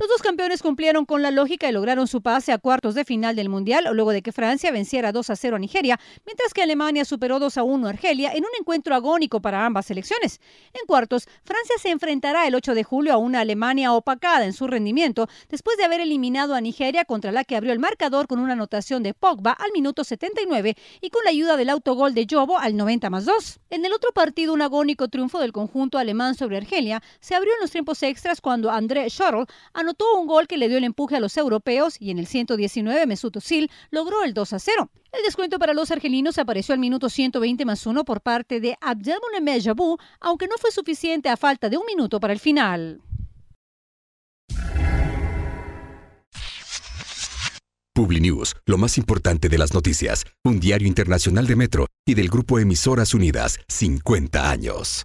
Los dos campeones cumplieron con la lógica y lograron su pase a cuartos de final del Mundial luego de que Francia venciera 2 a 0 a Nigeria, mientras que Alemania superó 2 a 1 a Argelia en un encuentro agónico para ambas selecciones. En cuartos, Francia se enfrentará el 8 de julio a una Alemania opacada en su rendimiento después de haber eliminado a Nigeria contra la que abrió el marcador con una anotación de Pogba al minuto 79 y con la ayuda del autogol de Jobo al 90 más 2. En el otro partido, un agónico triunfo del conjunto alemán sobre Argelia se abrió en los tiempos extras cuando André Schorl anotó un gol que le dio el empuje a los europeos y en el 119 Mesut Özil logró el 2 a 0. El descuento para los argelinos apareció al minuto 120 más 1 por parte de Abdelmoune Mejabou, aunque no fue suficiente a falta de un minuto para el final. PubliNews, lo más importante de las noticias, un diario internacional de Metro y del grupo Emisoras Unidas, 50 años.